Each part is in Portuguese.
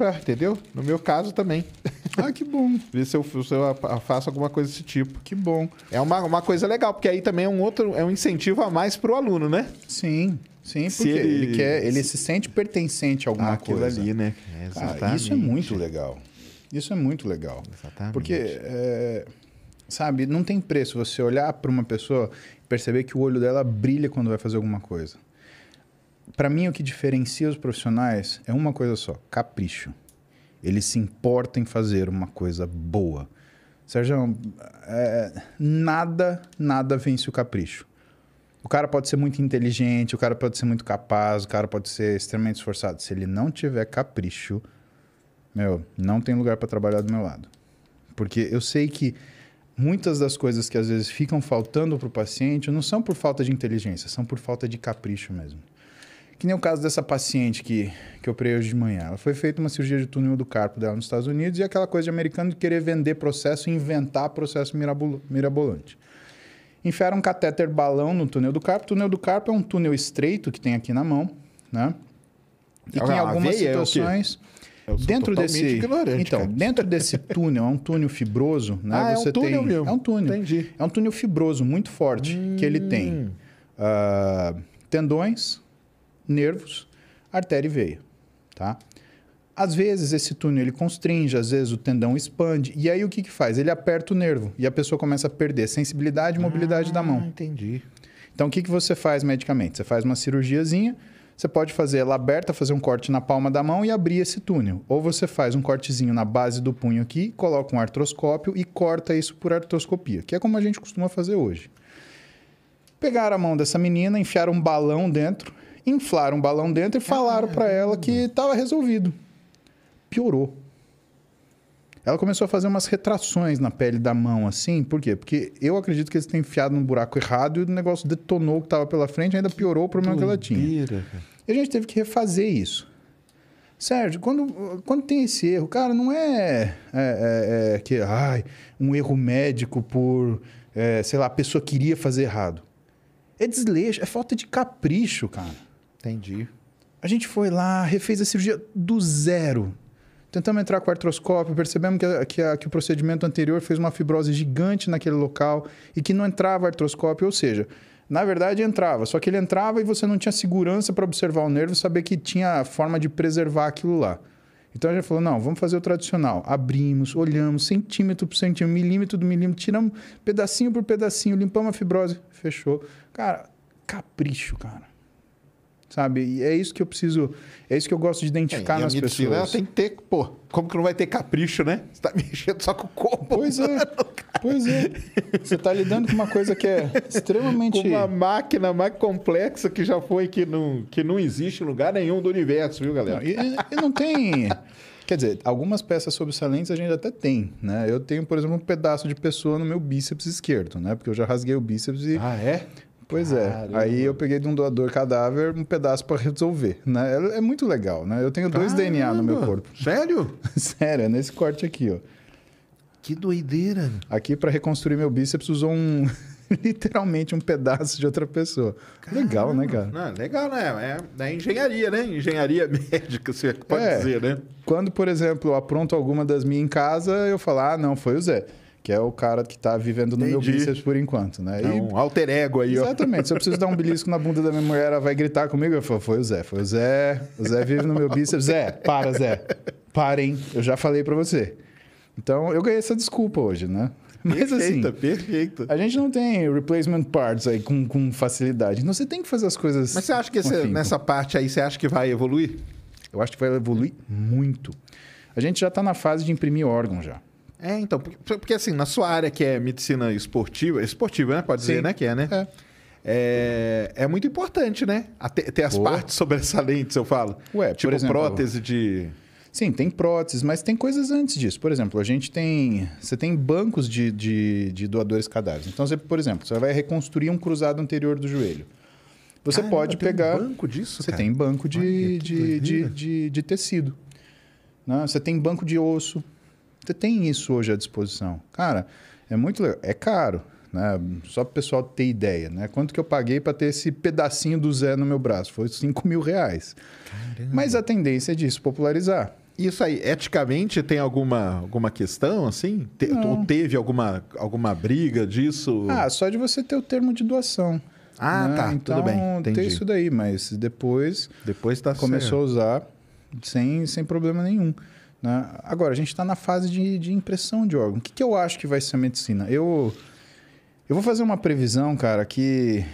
Ah, entendeu? No meu caso também. Ah, que bom. Ver se eu, se eu faço alguma coisa desse tipo. Que bom. É uma, uma coisa legal, porque aí também é um outro, é um incentivo a mais pro aluno, né? Sim. Sim, se porque ele, ele, quer, ele se sente pertencente a alguma ah, Aquilo coisa. ali, né? É, Cara, isso é muito legal. Isso é muito legal. Exatamente. Porque, é, sabe, não tem preço você olhar para uma pessoa e perceber que o olho dela brilha quando vai fazer alguma coisa para mim, o que diferencia os profissionais é uma coisa só: capricho. Eles se importam em fazer uma coisa boa. Sérgio, é, nada, nada vence o capricho. O cara pode ser muito inteligente, o cara pode ser muito capaz, o cara pode ser extremamente esforçado. Se ele não tiver capricho, meu, não tem lugar para trabalhar do meu lado. Porque eu sei que muitas das coisas que às vezes ficam faltando para o paciente não são por falta de inteligência, são por falta de capricho mesmo. Que nem o caso dessa paciente que, que eu operei hoje de manhã. Ela foi feita uma cirurgia de túnel do carpo dela nos Estados Unidos e aquela coisa de americano de querer vender processo e inventar processo mirabolante. Enfiaram um catéter balão no túnel do carpo. O túnel do carpo é um túnel estreito que tem aqui na mão, né? E ah, que em algumas é situações... dentro desse então cara. dentro desse túnel é um túnel fibroso né ah, é você é um túnel tem mesmo. é um túnel Entendi. é um túnel fibroso muito forte hum. que ele hum. tem uh, tendões nervos, artéria e veia, tá? Às vezes esse túnel ele constringe, às vezes o tendão expande, e aí o que que faz? Ele aperta o nervo e a pessoa começa a perder sensibilidade e mobilidade ah, da mão. entendi. Então o que que você faz medicamente? Você faz uma cirurgiazinha, você pode fazer ela aberta, fazer um corte na palma da mão e abrir esse túnel. Ou você faz um cortezinho na base do punho aqui, coloca um artroscópio e corta isso por artroscopia, que é como a gente costuma fazer hoje. Pegaram a mão dessa menina, enfiaram um balão dentro inflaram um balão dentro e falaram para ela que estava resolvido. Piorou. Ela começou a fazer umas retrações na pele da mão, assim. Por quê? Porque eu acredito que eles têm enfiado no buraco errado e o negócio detonou o que estava pela frente ainda piorou o problema que ela tinha. E a gente teve que refazer isso. Sérgio, quando, quando tem esse erro, cara, não é, é, é, é que ai, um erro médico por, é, sei lá, a pessoa queria fazer errado. É desleixo, é falta de capricho, cara. Entendi. A gente foi lá, refez a cirurgia do zero. Tentamos entrar com artroscópio, percebemos que, a, que, a, que, o procedimento anterior fez uma fibrose gigante naquele local e que não entrava artroscópio, ou seja, na verdade entrava, só que ele entrava e você não tinha segurança para observar o nervo, saber que tinha forma de preservar aquilo lá. Então a gente falou: não, vamos fazer o tradicional. Abrimos, olhamos centímetro por centímetro, milímetro do milímetro, tiramos pedacinho por pedacinho, limpamos a fibrose, fechou. Cara, capricho, cara sabe? E é isso que eu preciso, é isso que eu gosto de identificar é, nas medicina, pessoas. tem que ter, pô, como que não vai ter capricho, né? Você tá mexendo só com o corpo. Pois é. pois é. Você tá lidando com uma coisa que é extremamente com uma máquina mais complexa que já foi que não que não existe em lugar nenhum do universo, viu, galera? Não, e, e não tem Quer dizer, algumas peças sobressalentes a gente até tem, né? Eu tenho, por exemplo, um pedaço de pessoa no meu bíceps esquerdo, né? Porque eu já rasguei o bíceps e. Ah, é? Pois é. Caramba. é. Aí eu peguei de um doador cadáver um pedaço para resolver, né? É, é, muito legal, né? Eu tenho dois Caramba. DNA no meu corpo. Sério? Sério, é nesse corte aqui, ó. Que doideira. Aqui para reconstruir meu bíceps usou um literalmente um pedaço de outra pessoa. Caramba. Legal, né, cara? Não, legal, né? É, é engenharia, né? Engenharia médica, você pode é. dizer, né? Quando, por exemplo, eu apronto alguma das minhas em casa, eu falo, ah, não, foi o Zé que é o cara que está vivendo no Entendi. meu bíceps por enquanto, né? É e... um alter ego aí, Exatamente. ó. Exatamente. Se eu preciso dar um belisco na bunda da minha mulher, ela vai gritar comigo. Eu falo, foi o Zé, foi o Zé. O Zé vive no meu bíceps. Zé, para, Zé. Parem, eu já falei para você. Então, eu ganhei essa desculpa hoje, né? Mas perfeito, assim, perfeito. A gente não tem replacement parts aí com, com facilidade. Então você tem que fazer as coisas. Mas você acha que esse, nessa parte aí você acha que vai evoluir? Eu acho que vai evoluir muito. A gente já está na fase de imprimir órgão já. É, então, porque, porque, assim, na sua área que é medicina esportiva, esportiva, né? Pode Sim. dizer, né? Que é, né? É. É, é muito importante, né? Ter, ter as partes sobressalentes, eu falo. Ué, tipo exemplo, prótese de. Sim, tem próteses, mas tem coisas antes disso. Por exemplo, a gente tem. Você tem bancos de, de, de doadores cadáveres. Então, você, por exemplo, você vai reconstruir um cruzado anterior do joelho. Você Caramba, pode pegar. Tem um banco disso? Você cara? tem banco de, Ai, de, de, de, de, tecido. Né? Você tem banco de osso. Você tem isso hoje à disposição. Cara, é muito legal. É caro, né? Só para o pessoal ter ideia, né? Quanto que eu paguei para ter esse pedacinho do Zé no meu braço? Foi 5 mil reais. Caramba. Mas a tendência é disso, popularizar. Isso aí, eticamente tem alguma, alguma questão, assim? Te, ou teve alguma, alguma briga disso? Ah, só de você ter o termo de doação. Ah, né? tá, então, tudo bem. Entendi. Tem isso daí, mas depois, depois tá começou certo. a usar sem, sem problema nenhum. Né? Agora, a gente está na fase de, de impressão de órgão. O que, que eu acho que vai ser a medicina? Eu, eu vou fazer uma previsão, cara, que,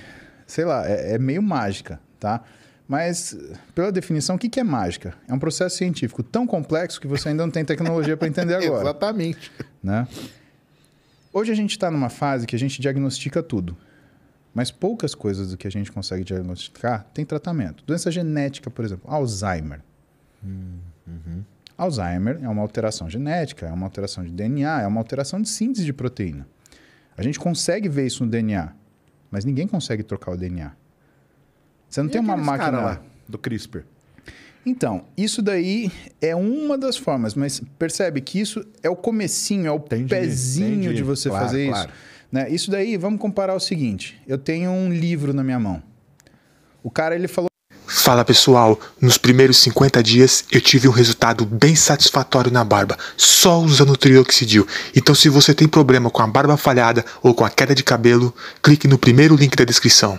sei lá, é, é meio mágica, tá? Mas, pela definição, o que, que é mágica? É um processo científico tão complexo que você ainda não tem tecnologia para entender agora. Exatamente. Né? Hoje a gente está numa fase que a gente diagnostica tudo. Mas poucas coisas do que a gente consegue diagnosticar tem tratamento. Doença genética, por exemplo, Alzheimer. Hum, uhum. Alzheimer é uma alteração genética, é uma alteração de DNA, é uma alteração de síntese de proteína. A gente consegue ver isso no DNA, mas ninguém consegue trocar o DNA. Você não e tem uma máquina lá do CRISPR. Então, isso daí é uma das formas, mas percebe que isso é o comecinho, é o entendi, pezinho entendi. de você claro, fazer claro. isso. Né? Isso daí, vamos comparar o seguinte. Eu tenho um livro na minha mão. O cara, ele falou... Fala pessoal, nos primeiros 50 dias eu tive um resultado bem satisfatório na barba, só usando o trioxidil. Então se você tem problema com a barba falhada ou com a queda de cabelo, clique no primeiro link da descrição.